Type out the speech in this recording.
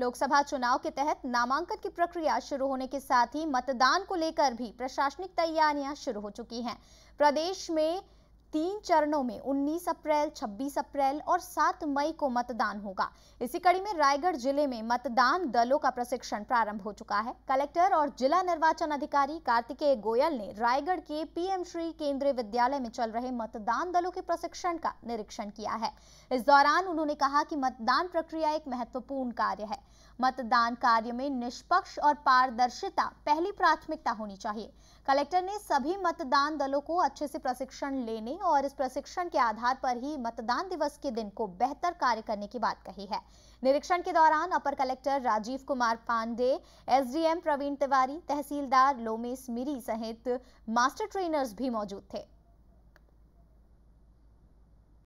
लोकसभा चुनाव के तहत नामांकन की प्रक्रिया शुरू होने के साथ ही मतदान को लेकर भी प्रशासनिक तैयारियां शुरू हो चुकी हैं प्रदेश में तीन चरणों में 19 अप्रैल 26 अप्रैल और 7 मई को मतदान होगा इसी कड़ी में रायगढ़ जिले में मतदान दलों का प्रशिक्षण प्रारंभ हो चुका है कलेक्टर और जिला निर्वाचन अधिकारी कार्तिकेय गोयल ने रायगढ़ के पीएम श्री केंद्रीय विद्यालय में चल रहे मतदान दलों के प्रशिक्षण का निरीक्षण किया है इस दौरान उन्होंने कहा की मतदान प्रक्रिया एक महत्वपूर्ण कार्य है मतदान कार्य में निष्पक्ष और पारदर्शिता पहली प्राथमिकता होनी चाहिए कलेक्टर ने सभी मतदान दलों को अच्छे से प्रशिक्षण लेने करें और इस प्रशिक्षण के आधार पर ही मतदान दिवस के दिन को बेहतर कार्य करने की बात कही है निरीक्षण के दौरान अपर कलेक्टर राजीव कुमार पांडे एसडीएम प्रवीण तिवारी तहसीलदार लोमेश मिरी सहित मास्टर ट्रेनर्स भी मौजूद थे